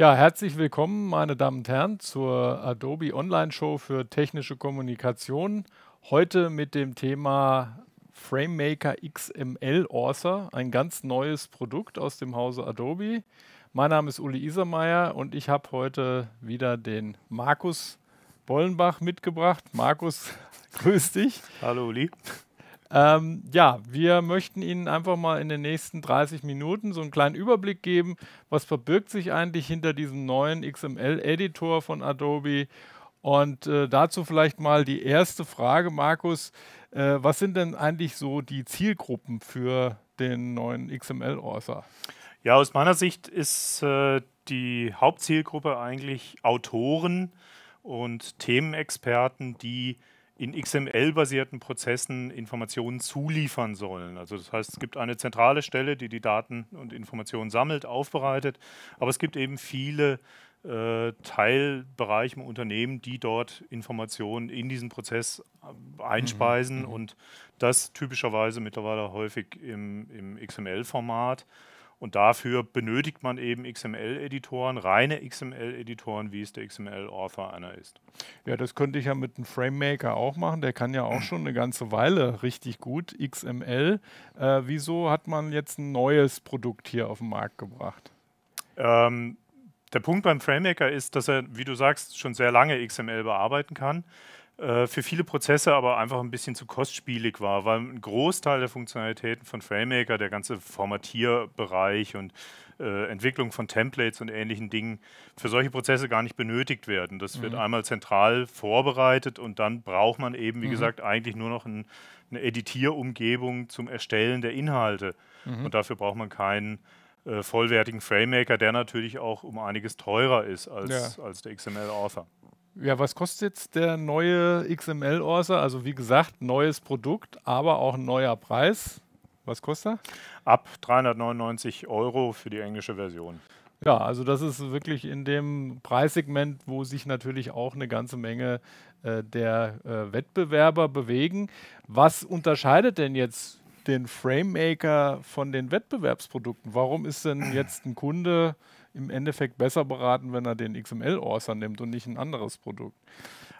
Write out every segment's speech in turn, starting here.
Ja, herzlich willkommen, meine Damen und Herren, zur Adobe Online Show für technische Kommunikation. Heute mit dem Thema FrameMaker XML Author, ein ganz neues Produkt aus dem Hause Adobe. Mein Name ist Uli Isermeier und ich habe heute wieder den Markus Bollenbach mitgebracht. Markus, grüß dich. Hallo Uli. Ähm, ja, wir möchten Ihnen einfach mal in den nächsten 30 Minuten so einen kleinen Überblick geben, was verbirgt sich eigentlich hinter diesem neuen XML-Editor von Adobe. Und äh, dazu vielleicht mal die erste Frage, Markus. Äh, was sind denn eigentlich so die Zielgruppen für den neuen XML-Author? Ja, aus meiner Sicht ist äh, die Hauptzielgruppe eigentlich Autoren und Themenexperten, die in XML-basierten Prozessen Informationen zuliefern sollen. Also das heißt, es gibt eine zentrale Stelle, die die Daten und Informationen sammelt, aufbereitet, aber es gibt eben viele äh, Teilbereiche im Unternehmen, die dort Informationen in diesen Prozess äh, einspeisen mhm. mhm. und das typischerweise mittlerweile häufig im, im XML-Format. Und dafür benötigt man eben XML-Editoren, reine XML-Editoren, wie es der XML-Author einer ist. Ja, das könnte ich ja mit einem FrameMaker auch machen. Der kann ja auch schon eine ganze Weile richtig gut XML. Äh, wieso hat man jetzt ein neues Produkt hier auf den Markt gebracht? Ähm, der Punkt beim FrameMaker ist, dass er, wie du sagst, schon sehr lange XML bearbeiten kann. Äh, für viele Prozesse aber einfach ein bisschen zu kostspielig war, weil ein Großteil der Funktionalitäten von FrameMaker, der ganze Formatierbereich und äh, Entwicklung von Templates und ähnlichen Dingen, für solche Prozesse gar nicht benötigt werden. Das mhm. wird einmal zentral vorbereitet und dann braucht man eben, wie mhm. gesagt, eigentlich nur noch ein, eine Editierumgebung zum Erstellen der Inhalte. Mhm. Und dafür braucht man keinen äh, vollwertigen FrameMaker, der natürlich auch um einiges teurer ist als, ja. als der XML-Author. Ja, was kostet jetzt der neue XML-Orser? Also wie gesagt, neues Produkt, aber auch ein neuer Preis. Was kostet er? Ab 399 Euro für die englische Version. Ja, also das ist wirklich in dem Preissegment, wo sich natürlich auch eine ganze Menge äh, der äh, Wettbewerber bewegen. Was unterscheidet denn jetzt den Framemaker von den Wettbewerbsprodukten? Warum ist denn jetzt ein Kunde im Endeffekt besser beraten, wenn er den XML-Author nimmt und nicht ein anderes Produkt.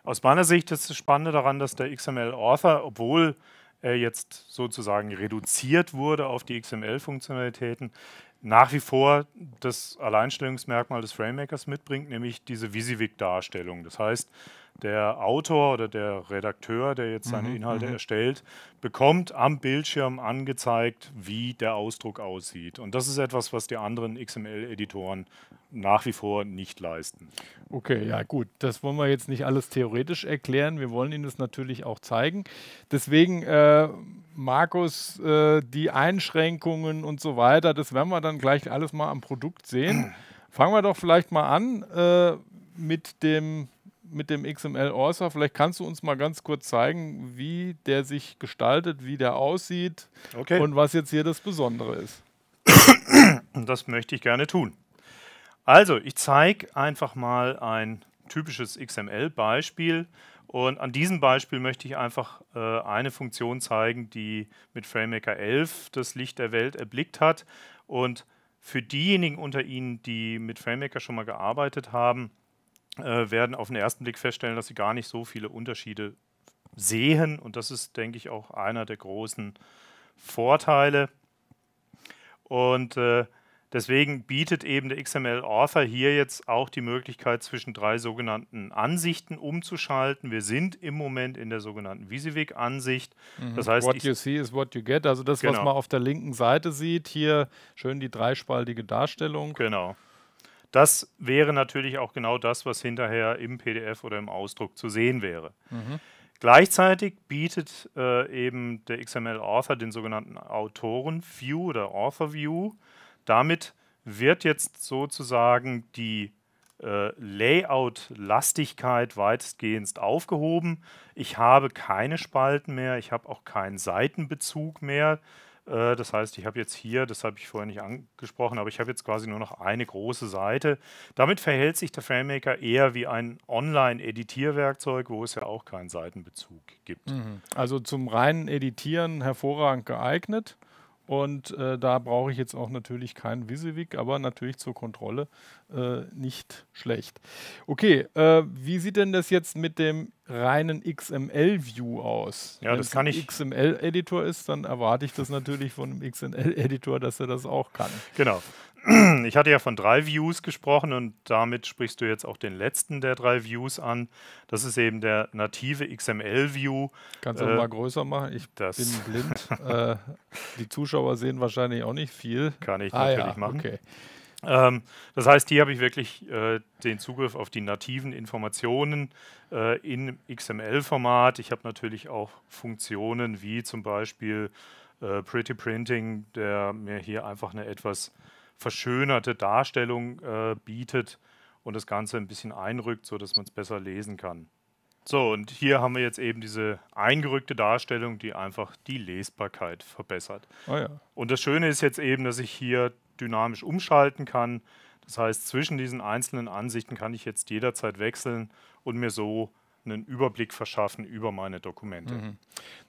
Aus meiner Sicht ist das Spannende daran, dass der XML-Author, obwohl er jetzt sozusagen reduziert wurde auf die XML-Funktionalitäten, nach wie vor das Alleinstellungsmerkmal des Framemakers mitbringt, nämlich diese Visivig-Darstellung. Das heißt, der Autor oder der Redakteur, der jetzt seine mhm, Inhalte mhm. erstellt, bekommt am Bildschirm angezeigt, wie der Ausdruck aussieht. Und das ist etwas, was die anderen XML-Editoren nach wie vor nicht leisten. Okay, ja gut, das wollen wir jetzt nicht alles theoretisch erklären. Wir wollen Ihnen das natürlich auch zeigen. Deswegen, äh, Markus, äh, die Einschränkungen und so weiter, das werden wir dann gleich alles mal am Produkt sehen. Fangen wir doch vielleicht mal an äh, mit dem mit dem XML Author. Vielleicht kannst du uns mal ganz kurz zeigen, wie der sich gestaltet, wie der aussieht okay. und was jetzt hier das Besondere ist. Das möchte ich gerne tun. Also, ich zeige einfach mal ein typisches XML-Beispiel. Und an diesem Beispiel möchte ich einfach äh, eine Funktion zeigen, die mit FrameMaker 11 das Licht der Welt erblickt hat. Und für diejenigen unter Ihnen, die mit FrameMaker schon mal gearbeitet haben, äh, werden auf den ersten Blick feststellen, dass sie gar nicht so viele Unterschiede sehen. Und das ist, denke ich, auch einer der großen Vorteile. Und äh, deswegen bietet eben der XML Author hier jetzt auch die Möglichkeit, zwischen drei sogenannten Ansichten umzuschalten. Wir sind im Moment in der sogenannten Visivik-Ansicht. Mhm. Das heißt, what you see is what you get. Also das, genau. was man auf der linken Seite sieht, hier schön die dreispaltige Darstellung. Genau. Das wäre natürlich auch genau das, was hinterher im PDF oder im Ausdruck zu sehen wäre. Mhm. Gleichzeitig bietet äh, eben der XML Author den sogenannten Autoren View oder Author View. Damit wird jetzt sozusagen die äh, Layout-Lastigkeit weitestgehend aufgehoben. Ich habe keine Spalten mehr, ich habe auch keinen Seitenbezug mehr. Äh, das heißt, ich habe jetzt hier, das habe ich vorher nicht angesprochen, aber ich habe jetzt quasi nur noch eine große Seite. Damit verhält sich der FrameMaker eher wie ein Online-Editierwerkzeug, wo es ja auch keinen Seitenbezug gibt. Mhm. Also zum reinen Editieren hervorragend geeignet. Und äh, da brauche ich jetzt auch natürlich keinen Visivik, aber natürlich zur Kontrolle äh, nicht schlecht. Okay, äh, wie sieht denn das jetzt mit dem reinen XML-View aus? Ja, Wenn das kann ich. Wenn es ein XML-Editor ist, dann erwarte ich das natürlich von einem XML-Editor, dass er das auch kann. Genau. ich hatte ja von drei Views gesprochen und damit sprichst du jetzt auch den letzten der drei Views an. Das ist eben der native XML-View. Kannst du äh, mal größer machen? Ich das. bin blind. äh, die Zuschauer sehen wahrscheinlich auch nicht viel. Kann ich ah, natürlich ja, machen. Okay. Ähm, das heißt, hier habe ich wirklich äh, den Zugriff auf die nativen Informationen äh, in XML-Format. Ich habe natürlich auch Funktionen wie zum Beispiel äh, Pretty Printing, der mir hier einfach eine etwas verschönerte Darstellung äh, bietet und das Ganze ein bisschen einrückt, sodass man es besser lesen kann. So, und hier haben wir jetzt eben diese eingerückte Darstellung, die einfach die Lesbarkeit verbessert. Oh ja. Und das Schöne ist jetzt eben, dass ich hier dynamisch umschalten kann. Das heißt, zwischen diesen einzelnen Ansichten kann ich jetzt jederzeit wechseln und mir so einen Überblick verschaffen über meine Dokumente. Mhm.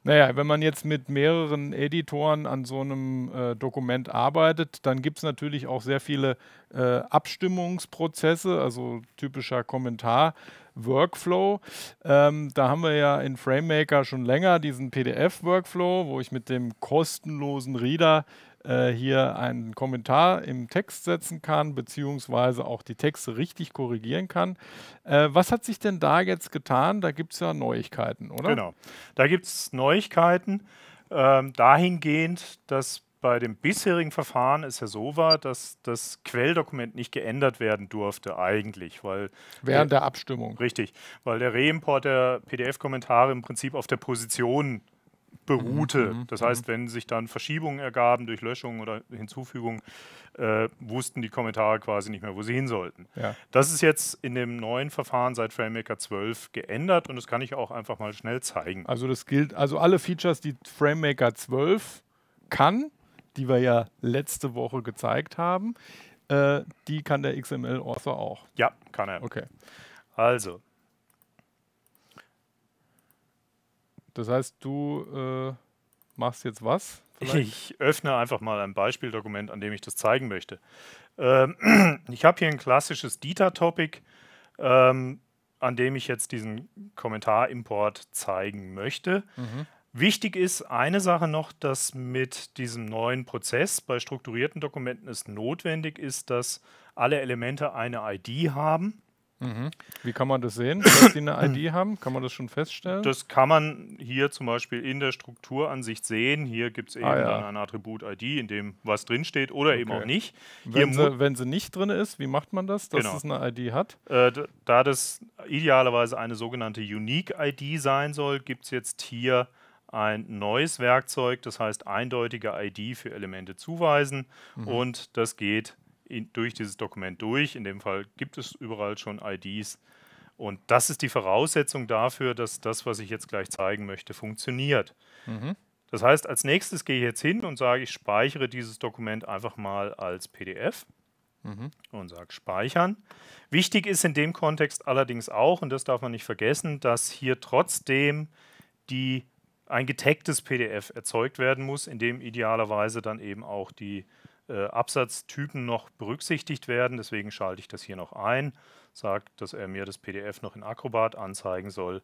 Naja, wenn man jetzt mit mehreren Editoren an so einem äh, Dokument arbeitet, dann gibt es natürlich auch sehr viele äh, Abstimmungsprozesse, also typischer Kommentar. Workflow. Ähm, da haben wir ja in FrameMaker schon länger diesen PDF-Workflow, wo ich mit dem kostenlosen Reader äh, hier einen Kommentar im Text setzen kann, beziehungsweise auch die Texte richtig korrigieren kann. Äh, was hat sich denn da jetzt getan? Da gibt es ja Neuigkeiten, oder? Genau, da gibt es Neuigkeiten ähm, dahingehend, dass bei dem bisherigen Verfahren es ja so war, dass das Quelldokument nicht geändert werden durfte eigentlich, weil während der, der Abstimmung richtig, weil der Reimport der PDF-Kommentare im Prinzip auf der Position beruhte. Mhm. mhm das mhm. heißt, wenn sich dann Verschiebungen ergaben durch Löschungen oder Hinzufügungen, äh, wussten die Kommentare quasi nicht mehr, wo sie hin sollten. Ja. Das ist jetzt in dem neuen Verfahren seit FrameMaker 12 geändert und das kann ich auch einfach mal schnell zeigen. Also das gilt, also alle Features, die FrameMaker 12 kann, die wir ja letzte Woche gezeigt haben, äh, die kann der XML-Author auch. Ja, kann er. Okay. Also, Das heißt, du äh, machst jetzt was? Vielleicht? Ich öffne einfach mal ein Beispieldokument, an dem ich das zeigen möchte. Ähm, ich habe hier ein klassisches DITA-Topic, ähm, an dem ich jetzt diesen Kommentar-Import zeigen möchte. Mhm. Wichtig ist eine Sache noch, dass mit diesem neuen Prozess bei strukturierten Dokumenten es notwendig ist, dass alle Elemente eine ID haben. Mhm. Wie kann man das sehen, dass die eine ID haben? Kann man das schon feststellen? Das kann man hier zum Beispiel in der Strukturansicht sehen. Hier gibt es ah, eben ah, ja. dann ein Attribut ID, in dem was drinsteht oder okay. eben auch nicht. Wenn sie, wenn sie, nicht drin ist, wie macht man das, dass genau. es eine ID hat? Äh, da das idealerweise eine sogenannte Unique ID sein soll, gibt es jetzt hier ein neues Werkzeug, das heißt eindeutige ID für Elemente zuweisen. Mhm. Und das geht in, durch dieses Dokument durch. In dem Fall gibt es überall schon IDs. Und das ist die Voraussetzung dafür, dass das, was ich jetzt gleich zeigen möchte, funktioniert. Mhm. Das heißt, als nächstes gehe ich jetzt hin und sage, ich speichere dieses Dokument einfach mal als PDF mhm. und sage Speichern. Wichtig ist in dem Kontext allerdings auch, und das darf man nicht vergessen, dass hier trotzdem die, ein getaggtes PDF erzeugt werden muss, in dem idealerweise dann eben auch die äh, Absatztypen noch berücksichtigt werden. Deswegen schalte ich das hier noch ein, sage, dass er mir das PDF noch in Acrobat anzeigen soll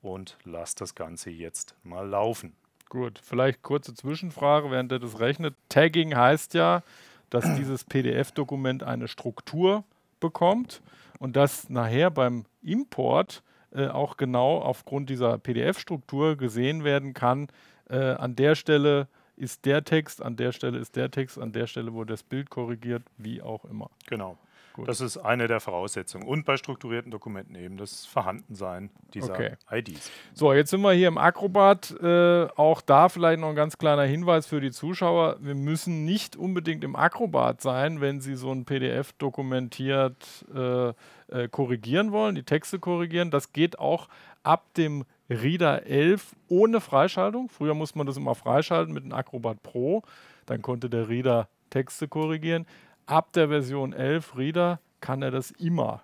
und lasse das Ganze jetzt mal laufen. Gut, vielleicht kurze Zwischenfrage, während er das rechnet. Tagging heißt ja, dass dieses PDF-Dokument eine Struktur bekommt und dass nachher beim Import äh, auch genau aufgrund dieser PDF-Struktur gesehen werden kann, äh, an der Stelle, ist der Text, an der Stelle ist der Text, an der Stelle wurde das Bild korrigiert, wie auch immer. Genau. Gut. Das ist eine der Voraussetzungen. Und bei strukturierten Dokumenten eben das Vorhandensein dieser okay. IDs. So, jetzt sind wir hier im Akrobat. Äh, auch da vielleicht noch ein ganz kleiner Hinweis für die Zuschauer. Wir müssen nicht unbedingt im Akrobat sein, wenn Sie so ein PDF dokumentiert äh, äh, korrigieren wollen, die Texte korrigieren. Das geht auch ab dem Reader 11 ohne Freischaltung. Früher musste man das immer freischalten mit einem Acrobat Pro. Dann konnte der Reader Texte korrigieren. Ab der Version 11 Reader kann er das immer.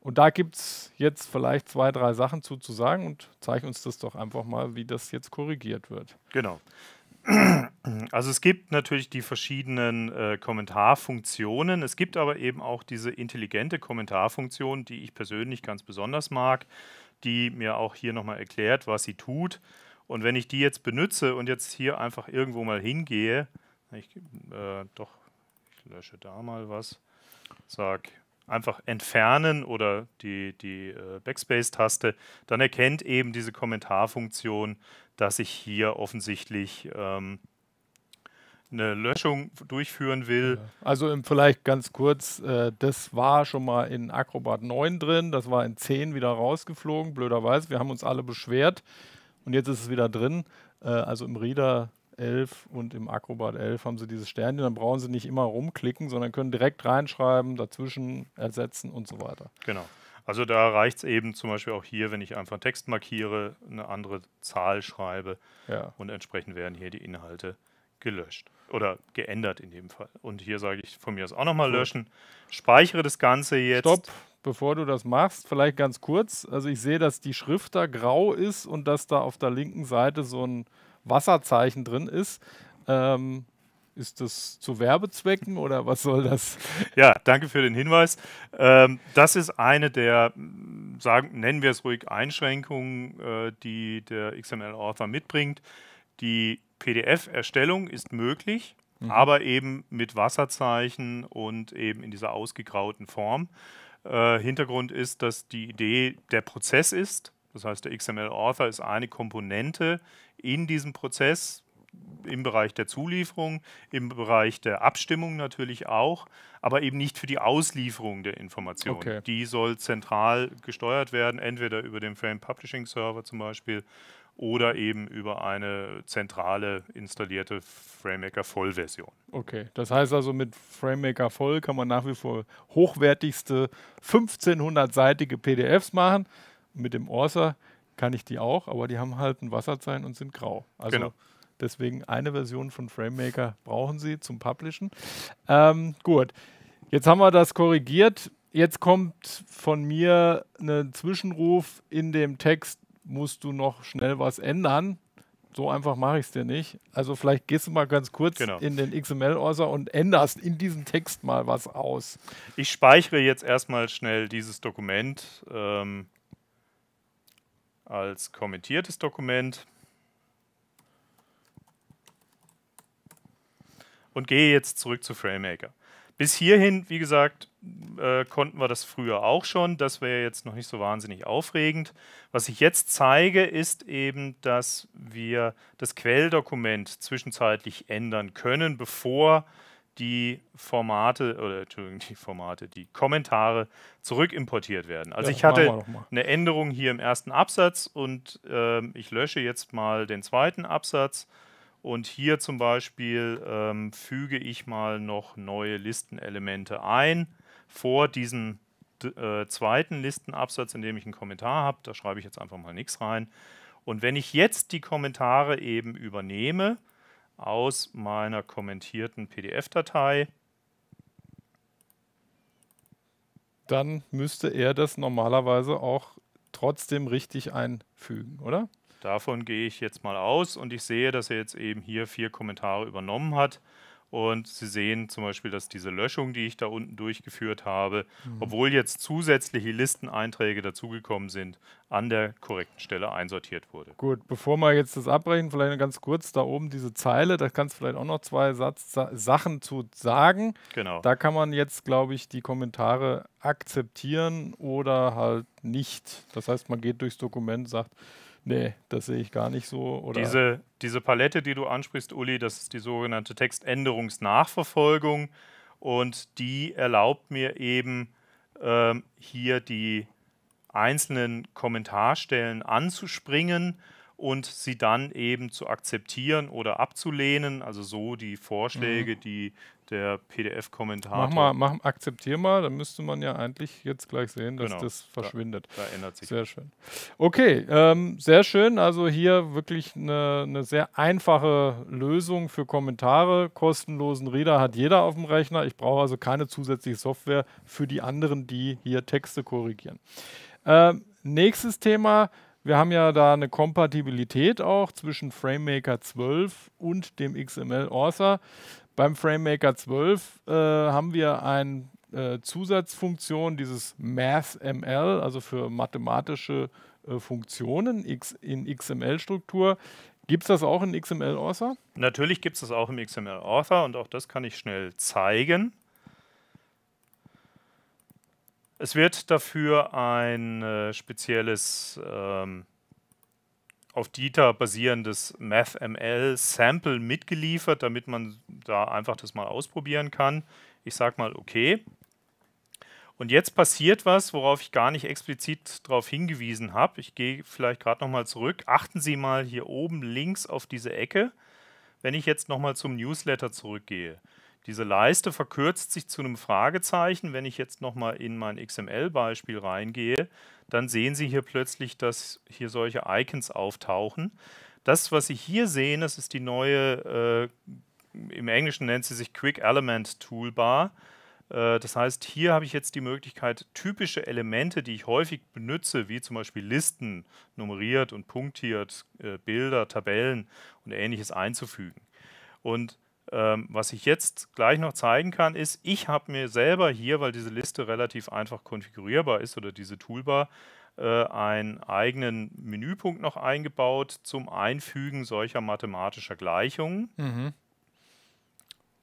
Und da gibt es jetzt vielleicht zwei, drei Sachen zu, zu sagen und zeige uns das doch einfach mal, wie das jetzt korrigiert wird. Genau. Also es gibt natürlich die verschiedenen äh, Kommentarfunktionen. Es gibt aber eben auch diese intelligente Kommentarfunktion, die ich persönlich ganz besonders mag die mir auch hier nochmal erklärt, was sie tut. Und wenn ich die jetzt benutze und jetzt hier einfach irgendwo mal hingehe, ich, äh, doch, ich lösche da mal was, sag einfach entfernen oder die, die äh, Backspace-Taste, dann erkennt eben diese Kommentarfunktion, dass ich hier offensichtlich ähm, eine Löschung durchführen will. Also ähm, vielleicht ganz kurz, äh, das war schon mal in Acrobat 9 drin, das war in 10 wieder rausgeflogen, blöderweise. Wir haben uns alle beschwert und jetzt ist es wieder drin. Äh, also im Reader 11 und im Acrobat 11 haben sie dieses Sternchen, dann brauchen sie nicht immer rumklicken, sondern können direkt reinschreiben, dazwischen ersetzen und so weiter. Genau. Also da reicht es eben zum Beispiel auch hier, wenn ich einfach Text markiere, eine andere Zahl schreibe ja. und entsprechend werden hier die Inhalte gelöscht oder geändert in dem Fall. Und hier sage ich von mir aus auch nochmal löschen. Speichere das Ganze jetzt. Stopp, bevor du das machst, vielleicht ganz kurz. Also ich sehe, dass die Schrift da grau ist und dass da auf der linken Seite so ein Wasserzeichen drin ist. Ähm, ist das zu Werbezwecken oder was soll das? Ja, danke für den Hinweis. Ähm, das ist eine der, sagen, nennen wir es ruhig, Einschränkungen, äh, die der XML-Author mitbringt, die PDF-Erstellung ist möglich, mhm. aber eben mit Wasserzeichen und eben in dieser ausgegrauten Form. Äh, Hintergrund ist, dass die Idee der Prozess ist. Das heißt, der XML-Author ist eine Komponente in diesem Prozess im Bereich der Zulieferung, im Bereich der Abstimmung natürlich auch, aber eben nicht für die Auslieferung der Informationen. Okay. Die soll zentral gesteuert werden, entweder über den Frame Publishing Server zum Beispiel oder eben über eine zentrale installierte FrameMaker Vollversion. Okay, das heißt also mit FrameMaker Voll kann man nach wie vor hochwertigste 1500-seitige PDFs machen. Mit dem Orsa kann ich die auch, aber die haben halt ein Wasserzeichen und sind grau. Also genau. deswegen eine Version von FrameMaker brauchen Sie zum Publishen. Ähm, gut, jetzt haben wir das korrigiert. Jetzt kommt von mir ein Zwischenruf in dem Text musst du noch schnell was ändern. So einfach mache ich es dir nicht. Also vielleicht gehst du mal ganz kurz genau. in den XML-Author und änderst in diesem Text mal was aus. Ich speichere jetzt erstmal schnell dieses Dokument ähm, als kommentiertes Dokument. und gehe jetzt zurück zu FrameMaker bis hierhin, wie gesagt, äh, konnten wir das früher auch schon. Das wäre jetzt noch nicht so wahnsinnig aufregend. Was ich jetzt zeige, ist eben, dass wir das Quelldokument zwischenzeitlich ändern können, bevor die Formate oder Entschuldigung, die Formate, die Kommentare zurückimportiert werden. Also ja, ich hatte eine Änderung hier im ersten Absatz und äh, ich lösche jetzt mal den zweiten Absatz und hier zum Beispiel ähm, füge ich mal noch neue Listenelemente ein vor diesem äh, zweiten Listenabsatz, in dem ich einen Kommentar habe. Da schreibe ich jetzt einfach mal nichts rein. Und wenn ich jetzt die Kommentare eben übernehme aus meiner kommentierten PDF-Datei, dann müsste er das normalerweise auch trotzdem richtig einfügen, oder? Davon gehe ich jetzt mal aus und ich sehe, dass er jetzt eben hier vier Kommentare übernommen hat. Und Sie sehen zum Beispiel, dass diese Löschung, die ich da unten durchgeführt habe, mhm. obwohl jetzt zusätzliche Listeneinträge dazugekommen sind, an der korrekten Stelle einsortiert wurde. Gut, bevor wir jetzt das abbrechen, vielleicht ganz kurz da oben diese Zeile, da kannst du vielleicht auch noch zwei Satz, Sachen zu sagen. Genau. Da kann man jetzt, glaube ich, die Kommentare akzeptieren oder halt nicht. Das heißt, man geht durchs Dokument, sagt, Nee, das sehe ich gar nicht so. Oder diese, diese Palette, die du ansprichst, Uli, das ist die sogenannte Textänderungsnachverfolgung und die erlaubt mir eben ähm, hier die einzelnen Kommentarstellen anzuspringen und sie dann eben zu akzeptieren oder abzulehnen. Also so die Vorschläge, mhm. die der pdf kommentar Mach mal, mach, akzeptier mal, dann müsste man ja eigentlich jetzt gleich sehen, dass genau, das verschwindet. Da, da, ändert sich. Sehr schön. Okay, ähm, sehr schön. Also hier wirklich eine, eine sehr einfache Lösung für Kommentare. Kostenlosen Reader hat jeder auf dem Rechner. Ich brauche also keine zusätzliche Software für die anderen, die hier Texte korrigieren. Ähm, nächstes Thema wir haben ja da eine Kompatibilität auch zwischen FrameMaker 12 und dem XML Author. Beim FrameMaker 12 äh, haben wir eine äh, Zusatzfunktion, dieses MathML, also für mathematische äh, Funktionen X in XML-Struktur. Gibt es das auch in XML Author? Natürlich gibt es das auch im XML Author und auch das kann ich schnell zeigen. Es wird dafür ein äh, spezielles ähm, auf DITA basierendes MathML-Sample mitgeliefert, damit man da einfach das mal ausprobieren kann. Ich sage mal okay. Und jetzt passiert was, worauf ich gar nicht explizit darauf hingewiesen habe. Ich gehe vielleicht gerade nochmal zurück. Achten Sie mal hier oben links auf diese Ecke, wenn ich jetzt nochmal zum Newsletter zurückgehe. Diese Leiste verkürzt sich zu einem Fragezeichen. Wenn ich jetzt nochmal in mein XML-Beispiel reingehe, dann sehen Sie hier plötzlich, dass hier solche Icons auftauchen. Das, was Sie hier sehen, das ist die neue, äh, im Englischen nennt sie sich Quick Element Toolbar. Äh, das heißt, hier habe ich jetzt die Möglichkeit, typische Elemente, die ich häufig benutze, wie zum Beispiel Listen, nummeriert und punktiert, äh, Bilder, Tabellen und ähnliches einzufügen. Und ähm, was ich jetzt gleich noch zeigen kann, ist, ich habe mir selber hier, weil diese Liste relativ einfach konfigurierbar ist oder diese Toolbar, äh, einen eigenen Menüpunkt noch eingebaut zum Einfügen solcher mathematischer Gleichungen. Mhm.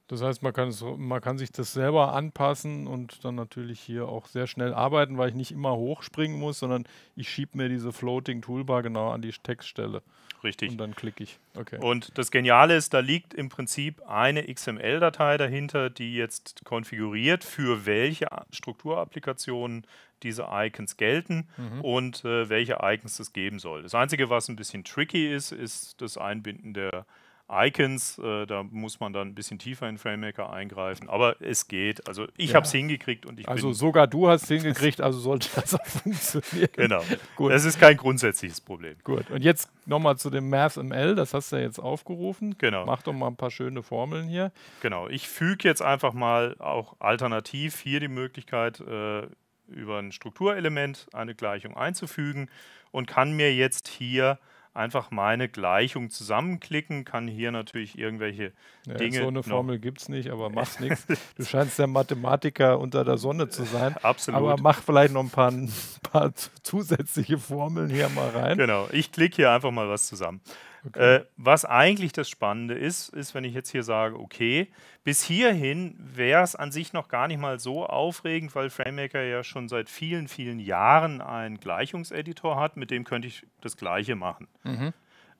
Das heißt, man kann, es, man kann sich das selber anpassen und dann natürlich hier auch sehr schnell arbeiten, weil ich nicht immer hochspringen muss, sondern ich schiebe mir diese Floating Toolbar genau an die Textstelle. Richtig. Und dann klicke ich. Okay. Und das Geniale ist, da liegt im Prinzip eine XML-Datei dahinter, die jetzt konfiguriert, für welche Strukturapplikationen diese Icons gelten mhm. und äh, welche Icons es geben soll. Das Einzige, was ein bisschen tricky ist, ist das Einbinden der Icons, äh, da muss man dann ein bisschen tiefer in FrameMaker eingreifen, aber es geht. Also ich ja. habe es hingekriegt und ich Also sogar du hast es hingekriegt, also sollte das auch funktionieren. Genau. Gut. Das ist kein grundsätzliches Problem. Gut. Und jetzt nochmal zu dem MathML, das hast du ja jetzt aufgerufen. Genau. Mach doch mal ein paar schöne Formeln hier. Genau. Ich füge jetzt einfach mal auch alternativ hier die Möglichkeit, äh, über ein Strukturelement eine Gleichung einzufügen und kann mir jetzt hier einfach meine Gleichung zusammenklicken, kann hier natürlich irgendwelche ja, Dinge. So eine Formel gibt es nicht, aber machst nichts. Du scheinst der Mathematiker unter der Sonne zu sein. Absolut. Aber mach vielleicht noch ein paar, ein paar zusätzliche Formeln hier mal rein. Genau, ich klicke hier einfach mal was zusammen. Okay. Äh, was eigentlich das Spannende ist, ist, wenn ich jetzt hier sage, okay, bis hierhin wäre es an sich noch gar nicht mal so aufregend, weil FrameMaker ja schon seit vielen, vielen Jahren einen Gleichungseditor hat, mit dem könnte ich das Gleiche machen. Mhm.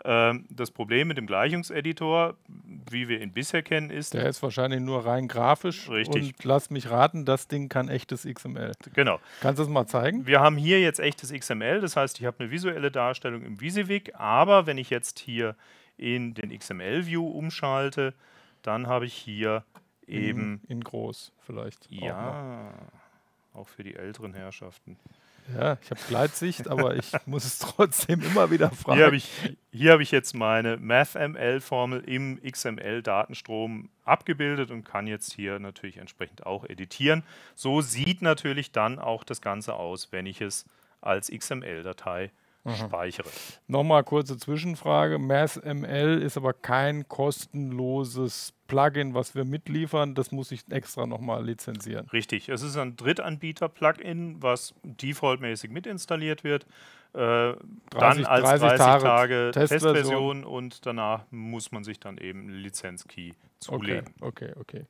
Ähm, das Problem mit dem Gleichungseditor, wie wir ihn bisher kennen, ist. Der ist wahrscheinlich nur rein grafisch. Richtig. Und lass mich raten, das Ding kann echtes XML. Genau. Kannst du es mal zeigen? Wir haben hier jetzt echtes XML, das heißt, ich habe eine visuelle Darstellung im Visivik, aber wenn ich jetzt hier in den XML-View umschalte, dann habe ich hier eben. In, in groß vielleicht. Ja, auch, auch für die älteren Herrschaften. Ja, ich habe Gleitsicht, aber ich muss es trotzdem immer wieder fragen. Hier habe ich, hier hab ich jetzt meine MathML-Formel im XML-Datenstrom abgebildet und kann jetzt hier natürlich entsprechend auch editieren. So sieht natürlich dann auch das Ganze aus, wenn ich es als XML-Datei speichere. Nochmal kurze Zwischenfrage. MathML ist aber kein kostenloses Plugin, was wir mitliefern, das muss ich extra nochmal lizenzieren. Richtig, es ist ein Drittanbieter-Plugin, was defaultmäßig mitinstalliert wird. Äh, 30, dann als 30, 30 Tage, Tage Testversion. Testversion. und danach muss man sich dann eben Lizenz-Key zulegen. Okay, okay, okay.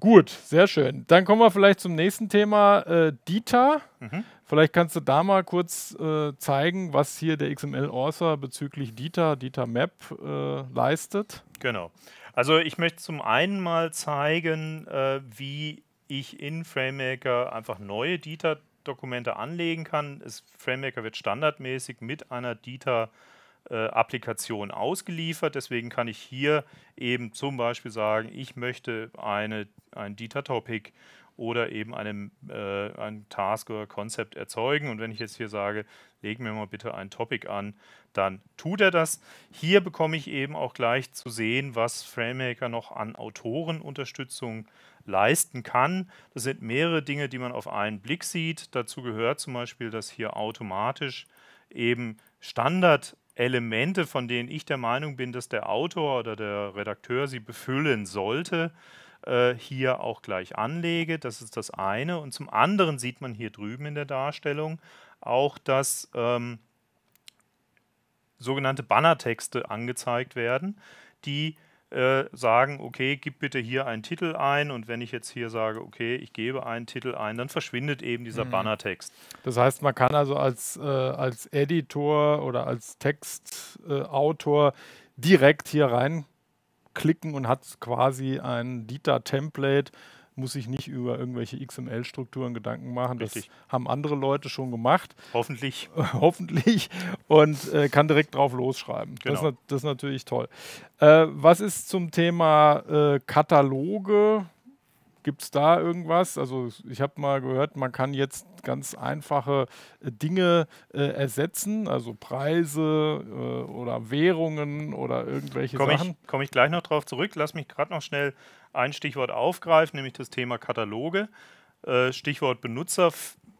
Gut, sehr schön. Dann kommen wir vielleicht zum nächsten Thema, äh, DITA. Mhm. Vielleicht kannst du da mal kurz äh, zeigen, was hier der XML-Author bezüglich DITA, DITA-Map äh, leistet. Genau. Also ich möchte zum einen mal zeigen, äh, wie ich in FrameMaker einfach neue DITA-Dokumente anlegen kann. Es, FrameMaker wird standardmäßig mit einer DITA-Applikation äh, ausgeliefert. Deswegen kann ich hier eben zum Beispiel sagen, ich möchte eine, ein DITA-Topic oder eben einem, äh, ein Task oder Konzept erzeugen. Und wenn ich jetzt hier sage, leg mir mal bitte ein Topic an, dann tut er das. Hier bekomme ich eben auch gleich zu sehen, was FrameMaker noch an Autorenunterstützung leisten kann. Das sind mehrere Dinge, die man auf einen Blick sieht. Dazu gehört zum Beispiel, dass hier automatisch eben Standard Elemente, von denen ich der Meinung bin, dass der Autor oder der Redakteur sie befüllen sollte, äh, hier auch gleich anlege. Das ist das eine. Und zum anderen sieht man hier drüben in der Darstellung auch, dass ähm, sogenannte Bannertexte angezeigt werden, die äh, sagen, okay, gib bitte hier einen Titel ein und wenn ich jetzt hier sage, okay, ich gebe einen Titel ein, dann verschwindet eben dieser mhm. Bannertext. Das heißt, man kann also als, äh, als Editor oder als Textautor äh, direkt hier rein klicken und hat quasi ein Dita-Template, muss sich nicht über irgendwelche XML-Strukturen Gedanken machen. Richtig. Das haben andere Leute schon gemacht. Hoffentlich. Hoffentlich. Und äh, kann direkt drauf losschreiben. Genau. Das, das ist natürlich toll. Äh, was ist zum Thema äh, Kataloge? Gibt es da irgendwas? Also ich habe mal gehört, man kann jetzt ganz einfache äh, Dinge äh, ersetzen, also Preise äh, oder Währungen oder irgendwelche komm Sachen. Komme ich gleich noch darauf zurück. Lass mich gerade noch schnell ein Stichwort aufgreifen, nämlich das Thema Kataloge. Äh, Stichwort Benutzer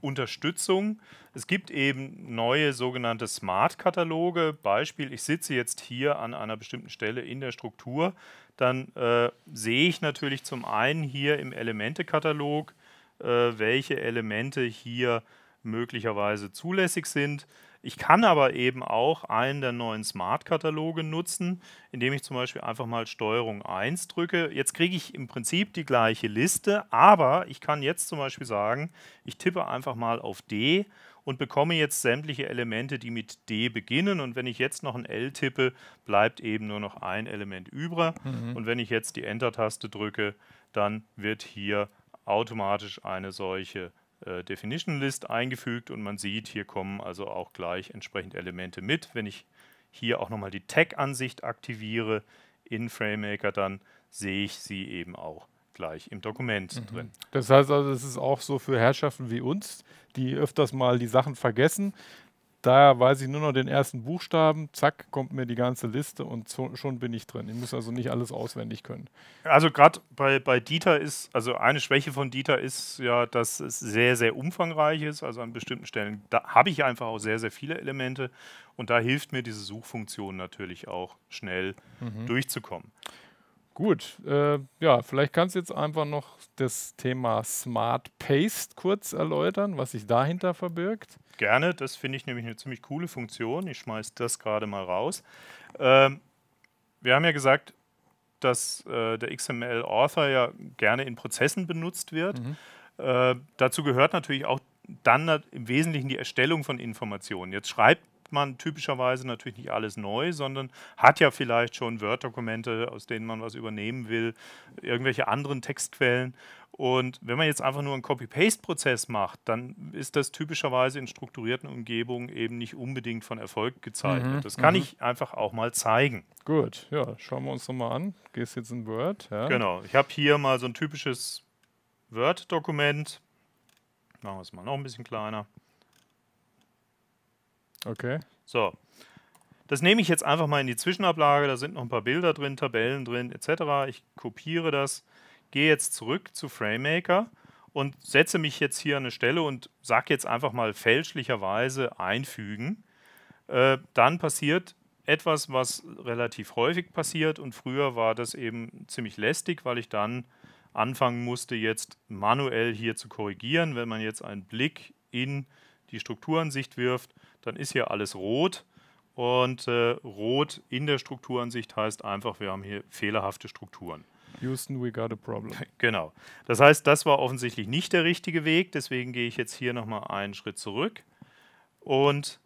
Unterstützung. Es gibt eben neue sogenannte Smart-Kataloge. Beispiel, ich sitze jetzt hier an einer bestimmten Stelle in der Struktur, dann äh, sehe ich natürlich zum einen hier im Elemente-Katalog, äh, welche Elemente hier möglicherweise zulässig sind. Ich kann aber eben auch einen der neuen Smart-Kataloge nutzen, indem ich zum Beispiel einfach mal Steuerung 1 drücke. Jetzt kriege ich im Prinzip die gleiche Liste, aber ich kann jetzt zum Beispiel sagen, ich tippe einfach mal auf D und bekomme jetzt sämtliche Elemente, die mit D beginnen. Und wenn ich jetzt noch ein L tippe, bleibt eben nur noch ein Element über. Mhm. Und wenn ich jetzt die Enter-Taste drücke, dann wird hier automatisch eine solche äh, Definition List eingefügt und man sieht, hier kommen also auch gleich entsprechend Elemente mit. Wenn ich hier auch nochmal die Tag-Ansicht aktiviere in FrameMaker, dann sehe ich sie eben auch gleich im Dokument mhm. drin. Das heißt also, es ist auch so für Herrschaften wie uns, die öfters mal die Sachen vergessen, da weiß ich nur noch den ersten Buchstaben, zack, kommt mir die ganze Liste und so, schon bin ich drin. Ich muss also nicht alles auswendig können. Also gerade bei, bei Dieter ist, also eine Schwäche von Dieter ist ja, dass es sehr, sehr umfangreich ist. Also an bestimmten Stellen, da habe ich einfach auch sehr, sehr viele Elemente und da hilft mir diese Suchfunktion natürlich auch schnell mhm. durchzukommen. Gut, äh, ja, vielleicht kannst du jetzt einfach noch das Thema Smart Paste kurz erläutern, was sich dahinter verbirgt. Gerne, das finde ich nämlich eine ziemlich coole Funktion. Ich schmeiße das gerade mal raus. Ähm, wir haben ja gesagt, dass äh, der XML Author ja gerne in Prozessen benutzt wird. Mhm. Äh, dazu gehört natürlich auch dann im Wesentlichen die Erstellung von Informationen. Jetzt schreibt man typischerweise natürlich nicht alles neu, sondern hat ja vielleicht schon Word-Dokumente, aus denen man was übernehmen will, irgendwelche anderen Textquellen. Und wenn man jetzt einfach nur einen Copy-Paste-Prozess macht, dann ist das typischerweise in strukturierten Umgebungen eben nicht unbedingt von Erfolg gezeichnet. Mhm, das kann mhm. ich einfach auch mal zeigen. Gut, ja, schauen wir uns nochmal an. Gehst jetzt in Word. Ja. Genau, ich habe hier mal so ein typisches Word-Dokument. Machen wir es mal noch ein bisschen kleiner. Okay. So. Das nehme ich jetzt einfach mal in die Zwischenablage. Da sind noch ein paar Bilder drin, Tabellen drin, etc. Ich kopiere das, gehe jetzt zurück zu FrameMaker und setze mich jetzt hier an eine Stelle und sage jetzt einfach mal fälschlicherweise einfügen. Äh, dann passiert etwas, was relativ häufig passiert und früher war das eben ziemlich lästig, weil ich dann anfangen musste, jetzt manuell hier zu korrigieren. Wenn man jetzt einen Blick in die Strukturansicht wirft, dann ist hier alles rot. Und äh, rot in der Strukturansicht heißt einfach, wir haben hier fehlerhafte Strukturen. Houston, we got a problem. Genau. Das heißt, das war offensichtlich nicht der richtige Weg. Deswegen gehe ich jetzt hier nochmal einen Schritt zurück und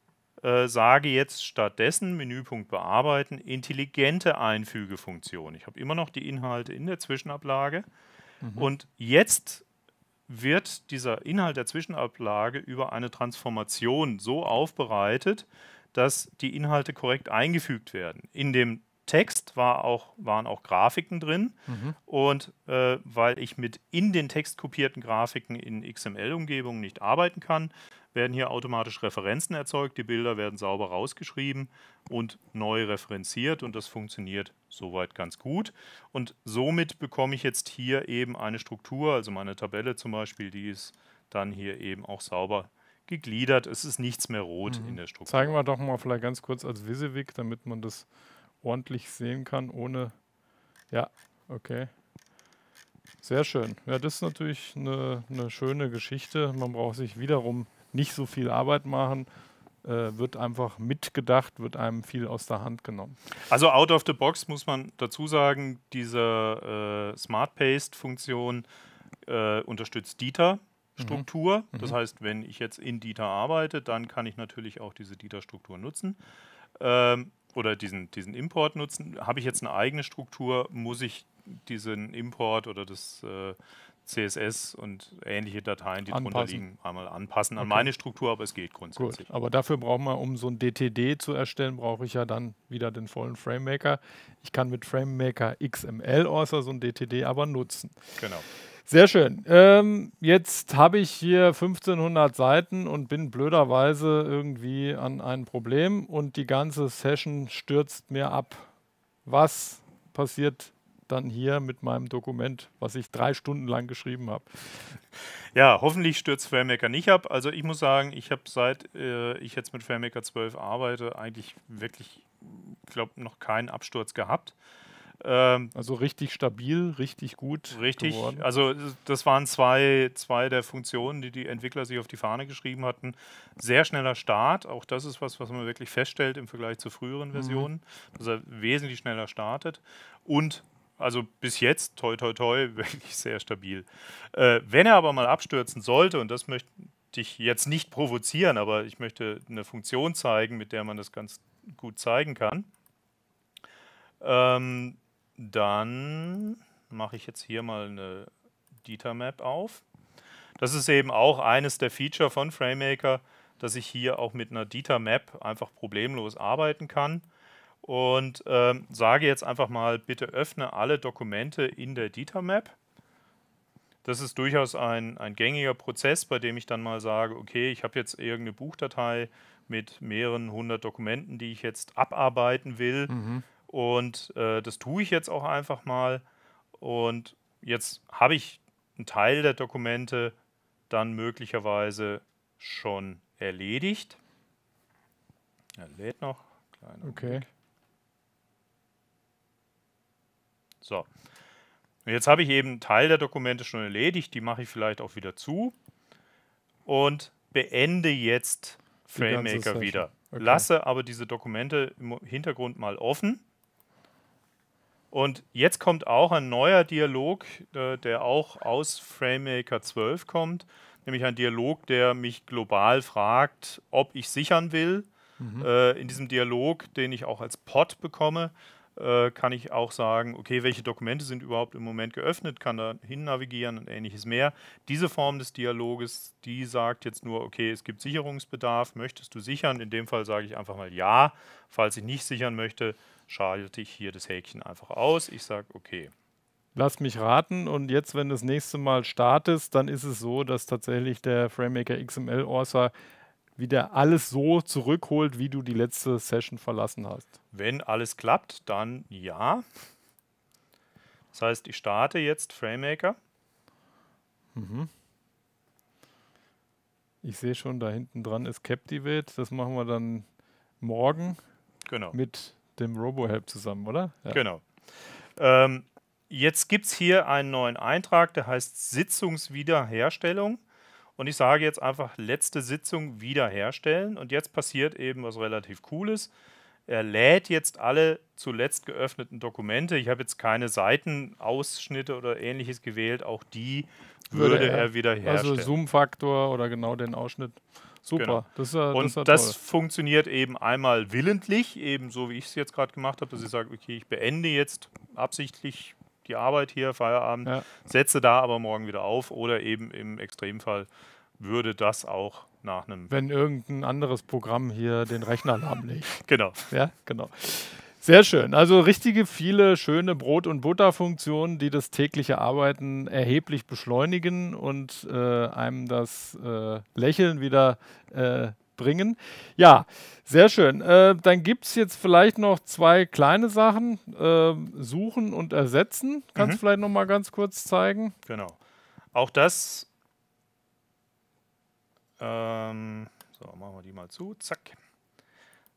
äh, sage jetzt stattdessen Menüpunkt bearbeiten, intelligente Einfügefunktion. Ich habe immer noch die Inhalte in der Zwischenablage. Mhm. Und jetzt wird dieser Inhalt der Zwischenablage über eine Transformation so aufbereitet, dass die Inhalte korrekt eingefügt werden. In dem Text war auch, waren auch Grafiken drin mhm. und äh, weil ich mit in den Text kopierten Grafiken in XML-Umgebungen nicht arbeiten kann, werden hier automatisch Referenzen erzeugt, die Bilder werden sauber rausgeschrieben und neu referenziert und das funktioniert soweit ganz gut. Und somit bekomme ich jetzt hier eben eine Struktur, also meine Tabelle zum Beispiel, die ist dann hier eben auch sauber gegliedert. Es ist nichts mehr rot mhm. in der Struktur. Zeigen wir doch mal vielleicht ganz kurz als Visivik, damit man das ordentlich sehen kann, ohne... Ja, okay. Sehr schön. Ja, das ist natürlich eine, eine schöne Geschichte. Man braucht sich wiederum nicht so viel Arbeit machen, äh, wird einfach mitgedacht, wird einem viel aus der Hand genommen. Also out of the box muss man dazu sagen, diese äh, Smart Paste-Funktion äh, unterstützt Dieter. Mhm. Struktur. Mhm. Das heißt, wenn ich jetzt in Dieter arbeite, dann kann ich natürlich auch diese Dieter-Struktur nutzen ähm, oder diesen, diesen Import nutzen. Habe ich jetzt eine eigene Struktur, muss ich diesen Import oder das äh, CSS und ähnliche Dateien, die anpassen. drunter liegen, einmal anpassen okay. an meine Struktur, aber es geht grundsätzlich. Gut. Aber dafür braucht man, um so ein DTD zu erstellen, brauche ich ja dann wieder den vollen FrameMaker. Ich kann mit FrameMaker XML außer so ein DTD aber nutzen. Genau. Sehr schön. Ähm, jetzt habe ich hier 1500 Seiten und bin blöderweise irgendwie an ein Problem und die ganze Session stürzt mir ab. Was passiert dann hier mit meinem Dokument, was ich drei Stunden lang geschrieben habe. Ja, hoffentlich stürzt FrameMaker nicht ab. Also ich muss sagen, ich habe seit äh, ich jetzt mit FairMaker 12 arbeite, eigentlich wirklich, glaube noch keinen Absturz gehabt. Ähm, also richtig stabil, richtig gut. Richtig. Geworden. Also das waren zwei, zwei der Funktionen, die die Entwickler sich auf die Fahne geschrieben hatten. Sehr schneller Start, auch das ist was, was man wirklich feststellt im Vergleich zu früheren mhm. Versionen, mhm. dass er wesentlich schneller startet und also bis jetzt, toi, toi, toi, wirklich sehr stabil. Äh, wenn er aber mal abstürzen sollte, und das möchte ich jetzt nicht provozieren, aber ich möchte eine Funktion zeigen, mit der man das ganz gut zeigen kann, ähm, dann mache ich jetzt hier mal eine Dieter-Map auf. Das ist eben auch eines der Feature von FrameMaker, dass ich hier auch mit einer Dieter-Map einfach problemlos arbeiten kann und ähm, sage jetzt einfach mal, bitte öffne alle Dokumente in der dieter map Das ist durchaus ein, ein gängiger Prozess, bei dem ich dann mal sage, okay, ich habe jetzt irgendeine Buchdatei mit mehreren hundert Dokumenten, die ich jetzt abarbeiten will. Mhm. Und äh, das tue ich jetzt auch einfach mal. Und jetzt habe ich einen Teil der Dokumente dann möglicherweise schon erledigt. Er lädt noch. Kleiner okay. Blick. So. Jetzt habe ich eben einen Teil der Dokumente schon erledigt, die mache ich vielleicht auch wieder zu und beende jetzt FrameMaker wieder. Okay. Lasse aber diese Dokumente im Hintergrund mal offen. Und jetzt kommt auch ein neuer Dialog, äh, der auch aus FrameMaker 12 kommt, nämlich ein Dialog, der mich global fragt, ob ich sichern will. Mhm. Äh, in diesem Dialog, den ich auch als Pod bekomme, äh, kann ich auch sagen, okay, welche Dokumente sind überhaupt im Moment geöffnet, kann da hin navigieren und ähnliches mehr. Diese Form des Dialoges, die sagt jetzt nur, okay, es gibt Sicherungsbedarf, möchtest du sichern? In dem Fall sage ich einfach mal ja. Falls ich nicht sichern möchte, schalte ich hier das Häkchen einfach aus. Ich sage, okay. Lass mich raten und jetzt, wenn du das nächste Mal startest, dann ist es so, dass tatsächlich der FrameMaker XML Author wieder alles so zurückholt, wie du die letzte Session verlassen hast. Wenn alles klappt, dann ja. Das heißt, ich starte jetzt FrameMaker. Mhm. Ich sehe schon, da hinten dran ist Captivate. Das machen wir dann morgen genau. mit dem RoboHelp zusammen, oder? Ja. Genau. Ähm, jetzt gibt es hier einen neuen Eintrag, der heißt Sitzungswiederherstellung. Und ich sage jetzt einfach letzte Sitzung wiederherstellen. Und jetzt passiert eben was relativ Cooles. Er lädt jetzt alle zuletzt geöffneten Dokumente. Ich habe jetzt keine Seitenausschnitte oder ähnliches gewählt. Auch die würde, würde er, er also wiederherstellen. Also Zoom-Faktor oder genau den Ausschnitt. Super. Genau. Das, äh, und das, das funktioniert eben einmal willentlich, eben so wie ich es jetzt gerade gemacht habe, dass ich sage, okay, ich beende jetzt absichtlich die Arbeit hier, Feierabend, ja. setze da aber morgen wieder auf oder eben im Extremfall würde das auch nach einem. Wenn irgendein anderes Programm hier den Rechner lahmlegt. genau. Ja, genau. Sehr schön. Also richtige viele schöne Brot- und Butterfunktionen, die das tägliche Arbeiten erheblich beschleunigen und äh, einem das äh, Lächeln wieder äh, bringen. Ja, sehr schön. Äh, dann gibt es jetzt vielleicht noch zwei kleine Sachen. Äh, suchen und ersetzen. Kannst du mhm. vielleicht noch mal ganz kurz zeigen? Genau. Auch das. Ähm, so, machen wir die mal zu. Zack.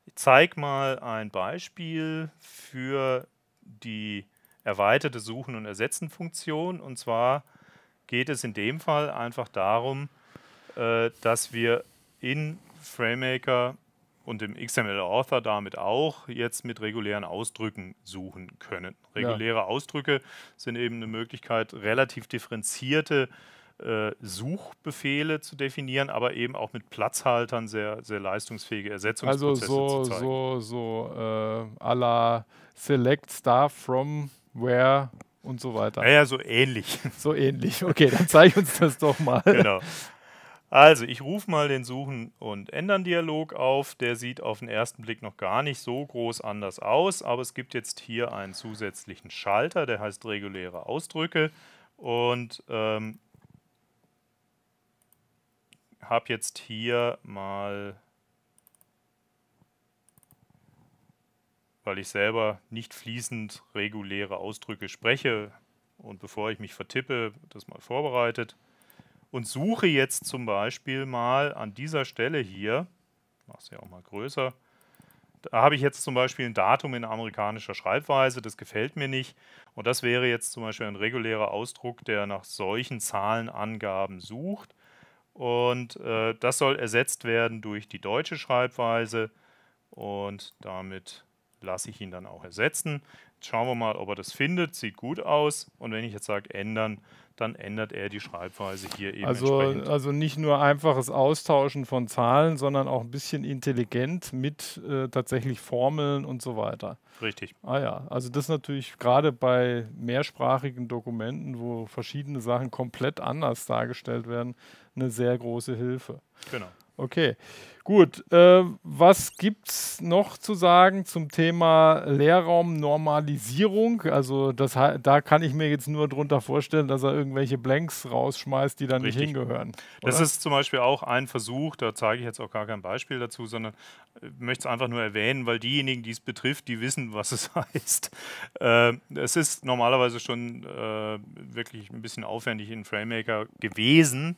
Ich zeige mal ein Beispiel für die erweiterte Suchen- und Ersetzen-Funktion. Und zwar geht es in dem Fall einfach darum, äh, dass wir in FrameMaker und dem XML Author damit auch jetzt mit regulären Ausdrücken suchen können. Reguläre ja. Ausdrücke sind eben eine Möglichkeit, relativ differenzierte äh, Suchbefehle zu definieren, aber eben auch mit Platzhaltern sehr, sehr leistungsfähige Ersetzungsprozesse also so, zu zeigen. Also so, so äh, à la Select Star from where und so weiter. Naja, so ähnlich. So ähnlich. Okay, dann zeig uns das doch mal. Genau. Also, ich rufe mal den Suchen- und Ändern-Dialog auf. Der sieht auf den ersten Blick noch gar nicht so groß anders aus, aber es gibt jetzt hier einen zusätzlichen Schalter, der heißt reguläre Ausdrücke und ähm, habe jetzt hier mal, weil ich selber nicht fließend reguläre Ausdrücke spreche und bevor ich mich vertippe, das mal vorbereitet und suche jetzt zum Beispiel mal an dieser Stelle hier, mache es ja auch mal größer, da habe ich jetzt zum Beispiel ein Datum in amerikanischer Schreibweise, das gefällt mir nicht. Und das wäre jetzt zum Beispiel ein regulärer Ausdruck, der nach solchen Zahlenangaben sucht. Und äh, das soll ersetzt werden durch die deutsche Schreibweise. Und damit lasse ich ihn dann auch ersetzen schauen wir mal, ob er das findet. Sieht gut aus. Und wenn ich jetzt sage ändern, dann ändert er die Schreibweise hier eben also, entsprechend. Also nicht nur einfaches Austauschen von Zahlen, sondern auch ein bisschen intelligent mit äh, tatsächlich Formeln und so weiter. Richtig. Ah ja, also das ist natürlich gerade bei mehrsprachigen Dokumenten, wo verschiedene Sachen komplett anders dargestellt werden, eine sehr große Hilfe. Genau. Okay, gut. Äh, was gibt es noch zu sagen zum Thema Lehrraumnormalisierung? Also das, da kann ich mir jetzt nur darunter vorstellen, dass er irgendwelche Blanks rausschmeißt, die dann Richtig. nicht hingehören. Oder? Das ist zum Beispiel auch ein Versuch, da zeige ich jetzt auch gar kein Beispiel dazu, sondern äh, möchte es einfach nur erwähnen, weil diejenigen, die es betrifft, die wissen, was es heißt. Äh, es ist normalerweise schon äh, wirklich ein bisschen aufwendig in FrameMaker gewesen,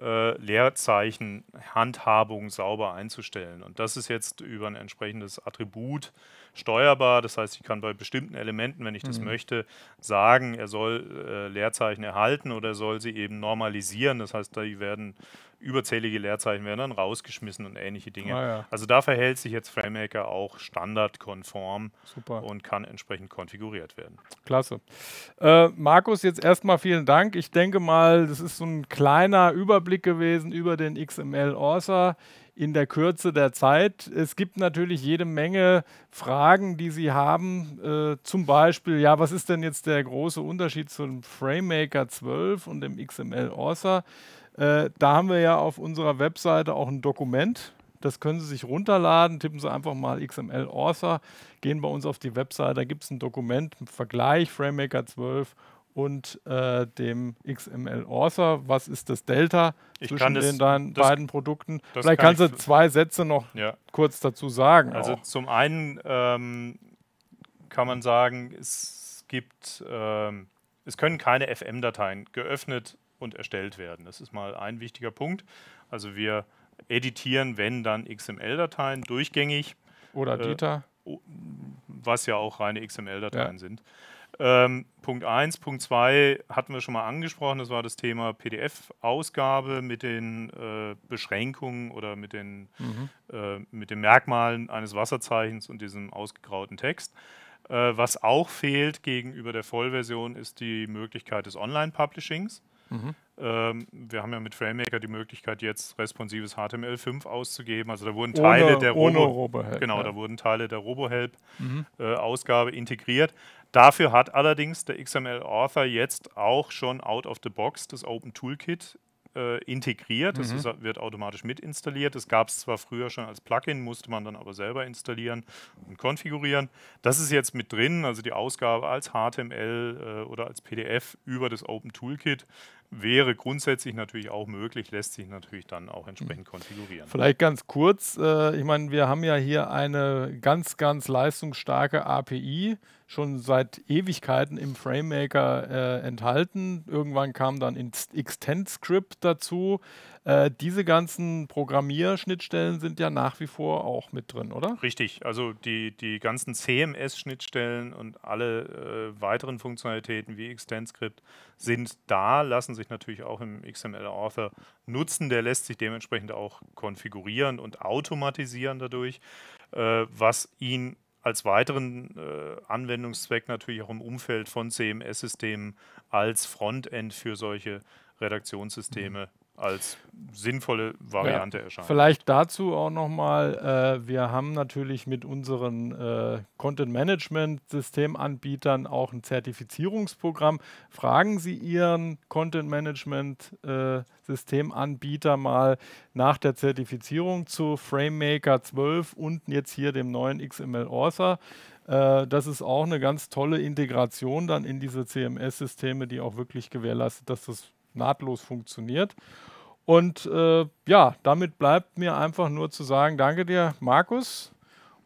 äh, Leerzeichenhandhabung sauber einzustellen. Und das ist jetzt über ein entsprechendes Attribut steuerbar. Das heißt, ich kann bei bestimmten Elementen, wenn ich das mhm. möchte, sagen, er soll äh, Leerzeichen erhalten oder er soll sie eben normalisieren. Das heißt, die werden überzählige Leerzeichen werden dann rausgeschmissen und ähnliche Dinge. Ah, ja. Also da verhält sich jetzt FrameMaker auch standardkonform Super. und kann entsprechend konfiguriert werden. Klasse. Äh, Markus, jetzt erstmal vielen Dank. Ich denke mal, das ist so ein kleiner Überblick gewesen über den XML Author in der Kürze der Zeit. Es gibt natürlich jede Menge Fragen, die Sie haben. Äh, zum Beispiel, ja, was ist denn jetzt der große Unterschied zum FrameMaker 12 und dem XML Author? Äh, da haben wir ja auf unserer Webseite auch ein Dokument. Das können Sie sich runterladen. Tippen Sie einfach mal XML Author, gehen bei uns auf die Webseite. Da gibt es ein Dokument, im Vergleich FrameMaker 12 und äh, dem XML Author. Was ist das Delta ich zwischen den deinen das, beiden Produkten? Vielleicht kann kannst du zwei Sätze noch ja. kurz dazu sagen. Also auch. zum einen ähm, kann man sagen, es gibt, ähm, es können keine FM-Dateien geöffnet und erstellt werden. Das ist mal ein wichtiger Punkt. Also wir editieren, wenn dann XML-Dateien durchgängig. Oder DITA. Äh, was ja auch reine XML-Dateien ja. sind. Ähm, Punkt 1, Punkt 2 hatten wir schon mal angesprochen, das war das Thema PDF-Ausgabe mit den äh, Beschränkungen oder mit den, mhm. äh, mit den Merkmalen eines Wasserzeichens und diesem ausgegrauten Text. Äh, was auch fehlt gegenüber der Vollversion ist die Möglichkeit des Online-Publishings. Mhm. Ähm, wir haben ja mit FrameMaker die Möglichkeit, jetzt responsives HTML5 auszugeben. Also da wurden Teile ohne, der Robo, Robo genau, ja. da wurden Teile der RoboHelp mhm. äh, Ausgabe integriert. Dafür hat allerdings der XML Author jetzt auch schon out of the box das Open Toolkit äh, integriert. Mhm. Das ist, wird automatisch mitinstalliert. Das gab es zwar früher schon als Plugin, musste man dann aber selber installieren und konfigurieren. Das ist jetzt mit drin, also die Ausgabe als HTML äh, oder als PDF über das Open Toolkit Wäre grundsätzlich natürlich auch möglich, lässt sich natürlich dann auch entsprechend konfigurieren. Vielleicht ganz kurz, äh, ich meine, wir haben ja hier eine ganz, ganz leistungsstarke API, schon seit Ewigkeiten im FrameMaker äh, enthalten. Irgendwann kam dann Extend-Script dazu. Äh, diese ganzen Programmierschnittstellen sind ja nach wie vor auch mit drin, oder? Richtig, also die, die ganzen CMS-Schnittstellen und alle äh, weiteren Funktionalitäten wie Extend-Script sind da, lassen sich natürlich auch im XML-Author nutzen. Der lässt sich dementsprechend auch konfigurieren und automatisieren dadurch, äh, was ihn als weiteren äh, Anwendungszweck natürlich auch im Umfeld von CMS-Systemen als Frontend für solche Redaktionssysteme mhm als sinnvolle Variante ja, erscheint. Vielleicht dazu auch nochmal, äh, wir haben natürlich mit unseren äh, Content-Management-Systemanbietern auch ein Zertifizierungsprogramm. Fragen Sie Ihren Content-Management-Systemanbieter äh, mal nach der Zertifizierung zu FrameMaker 12 und jetzt hier dem neuen XML Author. Äh, das ist auch eine ganz tolle Integration dann in diese CMS-Systeme, die auch wirklich gewährleistet, dass das nahtlos funktioniert. Und äh, ja, damit bleibt mir einfach nur zu sagen, danke dir, Markus.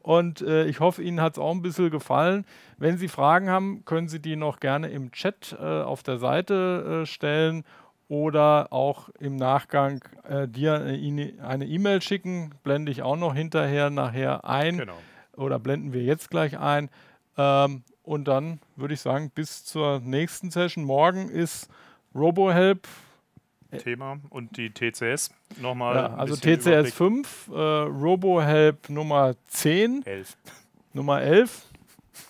Und äh, ich hoffe, Ihnen hat es auch ein bisschen gefallen. Wenn Sie Fragen haben, können Sie die noch gerne im Chat äh, auf der Seite äh, stellen oder auch im Nachgang äh, dir eine E-Mail e schicken. Blende ich auch noch hinterher nachher ein. Genau. Oder blenden wir jetzt gleich ein. Ähm, und dann würde ich sagen, bis zur nächsten Session. Morgen ist RoboHelp äh, Thema und die TCS nochmal. Ja, also TCS Überblick. 5, äh, RoboHelp Nummer 10. 11. Nummer 11.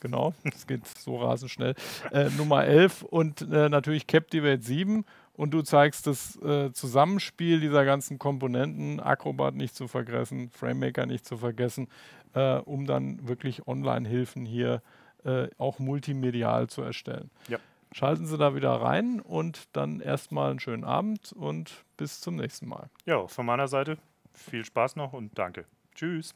Genau, das geht so rasend schnell. Äh, Nummer 11 und äh, natürlich Captivate 7. Und du zeigst das äh, Zusammenspiel dieser ganzen Komponenten, Acrobat nicht zu vergessen, FrameMaker nicht zu vergessen, äh, um dann wirklich Online-Hilfen hier äh, auch multimedial zu erstellen. Ja schalten Sie da wieder rein und dann erstmal einen schönen Abend und bis zum nächsten Mal. Ja, von meiner Seite viel Spaß noch und danke. Tschüss.